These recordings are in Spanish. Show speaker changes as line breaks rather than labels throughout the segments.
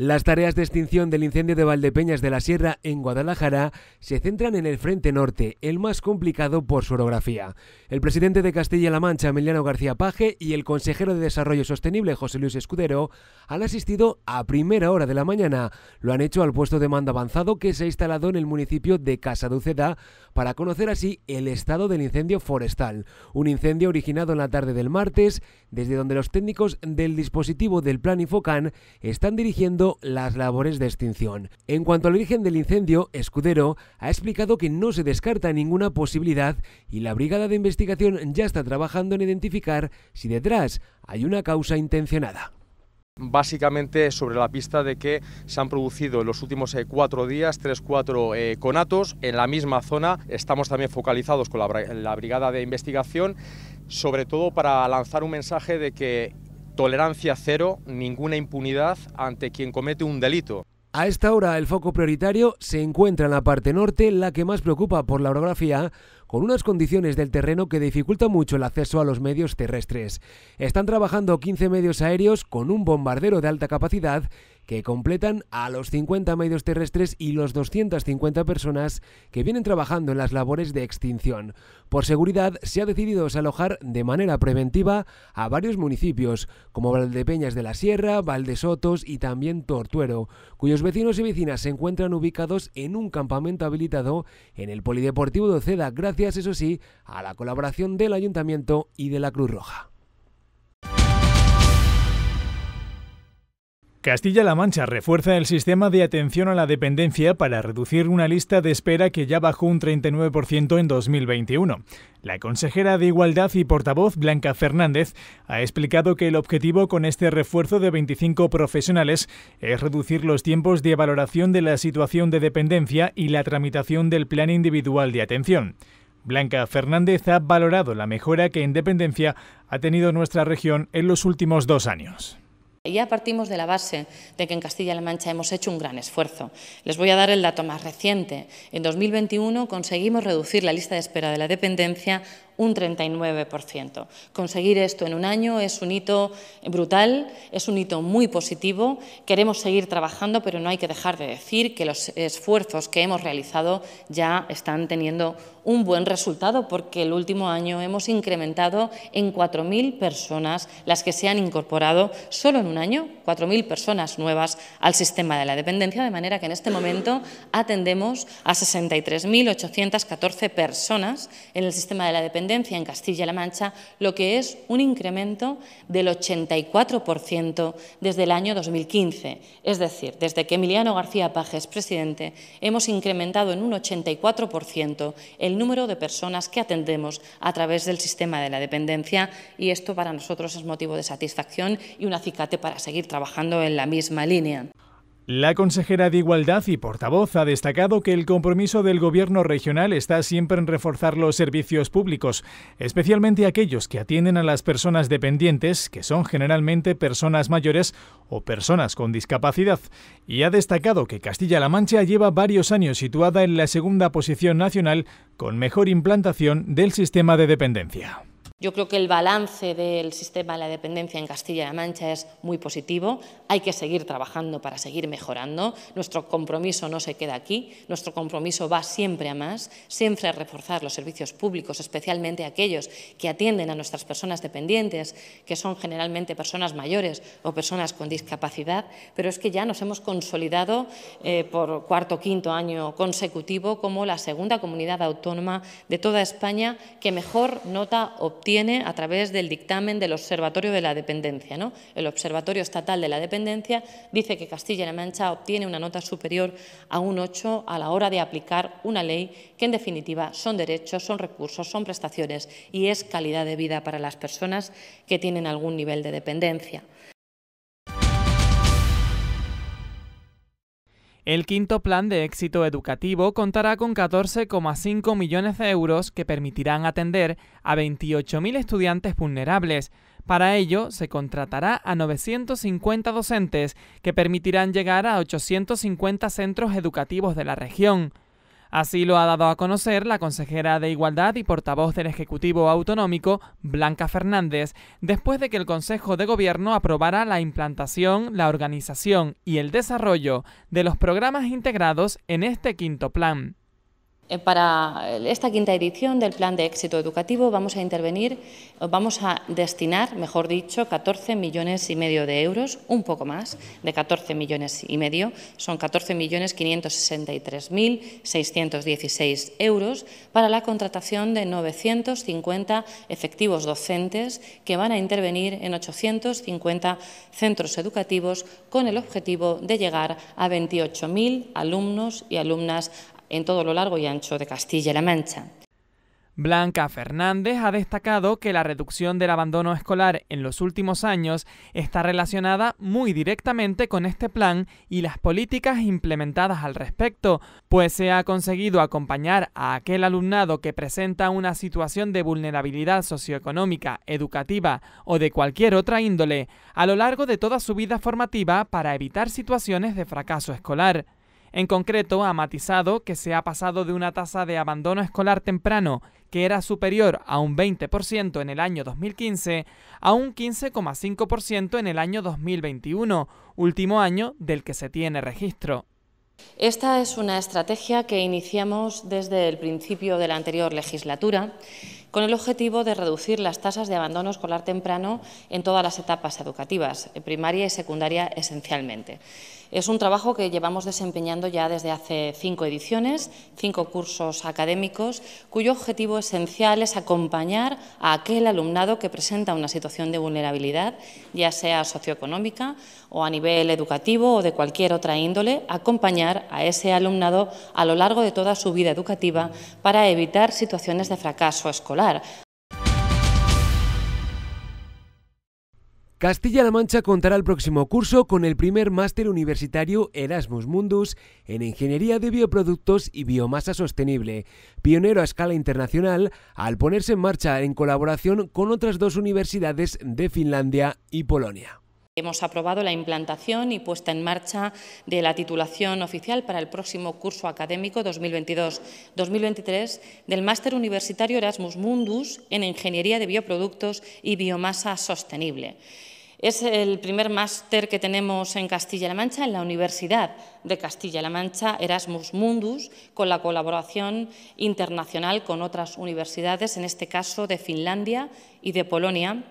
Las tareas de extinción del incendio de Valdepeñas de la Sierra en Guadalajara se centran en el Frente Norte, el más complicado por su orografía. El presidente de Castilla-La Mancha, Emiliano García Paje, y el consejero de Desarrollo Sostenible, José Luis Escudero, han asistido a primera hora de la mañana. Lo han hecho al puesto de mando avanzado que se ha instalado en el municipio de Casa para conocer así el estado del incendio forestal. Un incendio originado en la tarde del martes, desde donde los técnicos del dispositivo del Plan Infocan están dirigiendo las labores de extinción. En cuanto al origen del incendio, Escudero ha explicado que no se descarta ninguna posibilidad y la Brigada de Investigación ya está trabajando en identificar si detrás hay una causa intencionada
básicamente sobre la pista de que se han producido en los últimos eh, cuatro días tres, cuatro eh, conatos en la misma zona. Estamos también focalizados con la Brigada de Investigación sobre todo para lanzar un mensaje de que tolerancia cero, ninguna impunidad ante quien comete un delito.
A esta hora el foco prioritario se encuentra en la parte norte, la que más preocupa por la orografía, con unas condiciones del terreno que dificultan mucho el acceso a los medios terrestres. Están trabajando 15 medios aéreos con un bombardero de alta capacidad que completan a los 50 medios terrestres y los 250 personas que vienen trabajando en las labores de extinción. Por seguridad, se ha decidido desalojar de manera preventiva a varios municipios, como Valdepeñas de la Sierra, Valdesotos y también Tortuero, cuyos vecinos y vecinas se encuentran ubicados en un campamento habilitado en el Polideportivo de Oceda, gracias, eso sí, a la colaboración del Ayuntamiento
y de la Cruz Roja. Castilla-La Mancha refuerza el sistema de atención a la dependencia para reducir una lista de espera que ya bajó un 39% en 2021. La consejera de Igualdad y portavoz Blanca Fernández ha explicado que el objetivo con este refuerzo de 25 profesionales es reducir los tiempos de valoración de la situación de dependencia y la tramitación del plan individual de atención. Blanca Fernández ha valorado la mejora que en dependencia ha tenido nuestra región en los últimos dos años.
Ya partimos de la base de que en Castilla-La Mancha hemos hecho un gran esfuerzo. Les voy a dar el dato más reciente. En 2021 conseguimos reducir la lista de espera de la dependencia un 39%. Conseguir esto en un año es un hito brutal, es un hito muy positivo. Queremos seguir trabajando, pero no hay que dejar de decir que los esfuerzos que hemos realizado ya están teniendo un buen resultado porque el último año hemos incrementado en 4.000 personas las que se han incorporado solo en un año, 4.000 personas nuevas al sistema de la dependencia, de manera que en este momento atendemos a 63.814 personas en el sistema de la dependencia en Castilla-La Mancha, lo que es un incremento del 84% desde el año 2015. Es decir, desde que Emiliano García Paje es presidente, hemos incrementado en un 84% el número de personas que atendemos a través del sistema de la dependencia y esto para nosotros es motivo de satisfacción y un acicate para seguir trabajando en la misma línea.
La consejera de Igualdad y portavoz ha destacado que el compromiso del Gobierno regional está siempre en reforzar los servicios públicos, especialmente aquellos que atienden a las personas dependientes, que son generalmente personas mayores o personas con discapacidad, y ha destacado que Castilla-La Mancha lleva varios años situada en la segunda posición nacional con mejor implantación del sistema de dependencia.
Yo creo que el balance del sistema de la dependencia en Castilla-La Mancha es muy positivo. Hay que seguir trabajando para seguir mejorando. Nuestro compromiso no se queda aquí. Nuestro compromiso va siempre a más, siempre a reforzar los servicios públicos, especialmente aquellos que atienden a nuestras personas dependientes, que son generalmente personas mayores o personas con discapacidad. Pero es que ya nos hemos consolidado eh, por cuarto o quinto año consecutivo como la segunda comunidad autónoma de toda España que mejor nota obtiene a través del dictamen del Observatorio de la Dependencia. ¿no? El Observatorio Estatal de la Dependencia dice que Castilla-La Mancha obtiene una nota superior a un 8 a la hora de aplicar una ley que, en definitiva, son derechos, son recursos, son prestaciones y es calidad de vida para las personas que tienen algún nivel de dependencia.
El quinto plan de éxito educativo contará con 14,5 millones de euros que permitirán atender a 28.000 estudiantes vulnerables. Para ello, se contratará a 950 docentes que permitirán llegar a 850 centros educativos de la región. Así lo ha dado a conocer la consejera de Igualdad y portavoz del Ejecutivo Autonómico, Blanca Fernández, después de que el Consejo de Gobierno aprobara la implantación, la organización y el desarrollo de los programas integrados en este quinto plan.
Eh, para esta quinta edición del Plan de Éxito Educativo vamos a intervenir, vamos a destinar, mejor dicho, 14 millones y medio de euros, un poco más de 14 millones y medio, son 14 millones euros para la contratación de 950 efectivos docentes que van a intervenir en 850 centros educativos con el objetivo de llegar a 28.000 alumnos y alumnas en todo lo largo y ancho de Castilla y La Mancha.
Blanca Fernández ha destacado que la reducción del abandono escolar en los últimos años está relacionada muy directamente con este plan y las políticas implementadas al respecto, pues se ha conseguido acompañar a aquel alumnado que presenta una situación de vulnerabilidad socioeconómica, educativa o de cualquier otra índole a lo largo de toda su vida formativa para evitar situaciones de fracaso escolar. En concreto, ha matizado que se ha pasado de una tasa de abandono escolar temprano, que era superior a un 20% en el año 2015, a un 15,5% en el año 2021, último año del que se tiene registro.
Esta es una estrategia que iniciamos desde el principio de la anterior legislatura con el objetivo de reducir las tasas de abandono escolar temprano en todas las etapas educativas, eh, primaria y secundaria esencialmente. Es un trabajo que llevamos desempeñando ya desde hace cinco ediciones, cinco cursos académicos, cuyo objetivo esencial es acompañar a aquel alumnado que presenta una situación de vulnerabilidad, ya sea socioeconómica o a nivel educativo o de cualquier otra índole, acompañar a ese alumnado a lo largo de toda su vida educativa para evitar situaciones de fracaso escolar
Castilla-La Mancha contará el próximo curso con el primer máster universitario Erasmus Mundus en Ingeniería de Bioproductos y Biomasa Sostenible, pionero a escala internacional al ponerse en marcha en colaboración con otras dos universidades de Finlandia y Polonia.
Hemos aprobado la implantación y puesta en marcha de la titulación oficial para el próximo curso académico 2022-2023 del Máster Universitario Erasmus Mundus en Ingeniería de Bioproductos y Biomasa Sostenible. Es el primer máster que tenemos en Castilla-La Mancha, en la Universidad de Castilla-La Mancha, Erasmus Mundus, con la colaboración internacional con otras universidades, en este caso de Finlandia y de Polonia.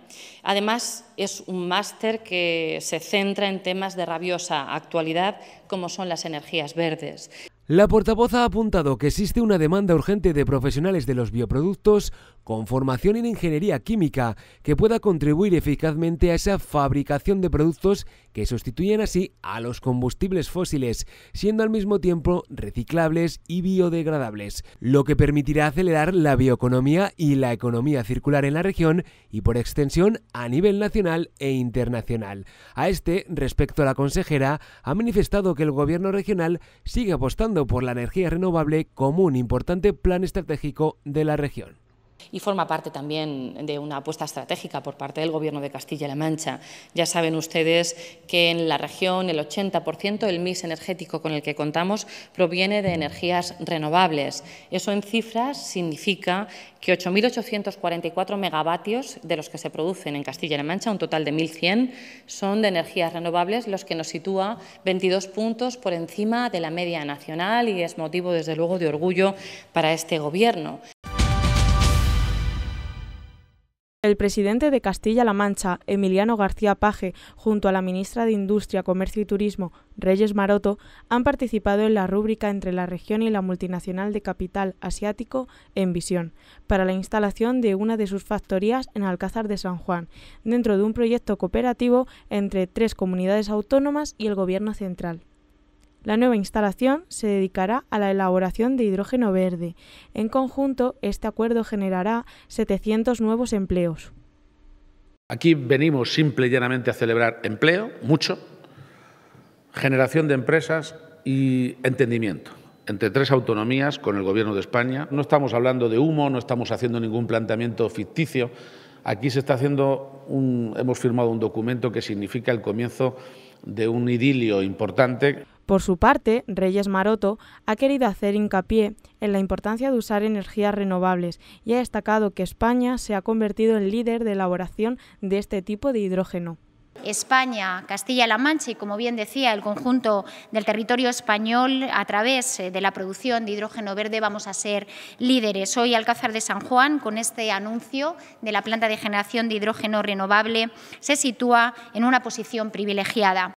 Además, es un máster que se centra en temas de rabiosa actualidad, como son las energías verdes.
La portavoz ha apuntado que existe una demanda urgente de profesionales de los bioproductos con formación en ingeniería química que pueda contribuir eficazmente a esa fabricación de productos que sustituyen así a los combustibles fósiles, siendo al mismo tiempo reciclables y biodegradables, lo que permitirá acelerar la bioeconomía y la economía circular en la región y por extensión a nivel nacional e internacional. A este respecto la consejera ha manifestado que el gobierno regional sigue apostando por la energía renovable como un importante plan estratégico de la región.
Y forma parte también de una apuesta estratégica por parte del Gobierno de Castilla-La Mancha. Ya saben ustedes que en la región el 80% del mix energético con el que contamos proviene de energías renovables. Eso en cifras significa que 8.844 megavatios de los que se producen en Castilla-La Mancha, un total de 1.100, son de energías renovables, los que nos sitúa 22 puntos por encima de la media nacional y es motivo, desde luego, de orgullo
para este Gobierno. El presidente de Castilla-La Mancha, Emiliano García Paje, junto a la ministra de Industria, Comercio y Turismo, Reyes Maroto, han participado en la rúbrica entre la región y la multinacional de capital asiático en para la instalación de una de sus factorías en Alcázar de San Juan, dentro de un proyecto cooperativo entre tres comunidades autónomas y el Gobierno central. La nueva instalación se dedicará a la elaboración de hidrógeno verde. En conjunto, este acuerdo generará 700 nuevos empleos.
Aquí venimos simple y llanamente a celebrar empleo, mucho,
generación de empresas y entendimiento entre tres autonomías con el Gobierno de España. No estamos hablando de humo, no estamos haciendo ningún planteamiento ficticio. Aquí se está haciendo un, hemos firmado un documento que significa el comienzo de un idilio
importante.
Por su parte, Reyes Maroto ha querido hacer hincapié en la importancia de usar energías renovables y ha destacado que España se ha convertido en líder de elaboración de este tipo de hidrógeno. España, Castilla-La Mancha y, como bien decía, el conjunto del territorio español, a través eh, de la producción de hidrógeno verde, vamos a ser líderes. Hoy Alcázar de San Juan, con este anuncio de la planta de generación de hidrógeno renovable, se sitúa en una posición privilegiada.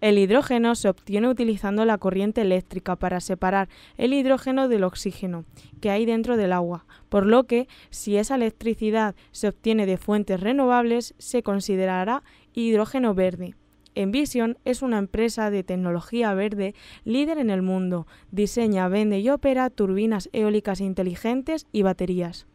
El hidrógeno se obtiene utilizando la corriente eléctrica para separar el hidrógeno del oxígeno que hay dentro del agua, por lo que si esa electricidad se obtiene de fuentes renovables se considerará hidrógeno verde. Envision es una empresa de tecnología verde líder en el mundo. Diseña, vende y opera turbinas eólicas inteligentes y baterías.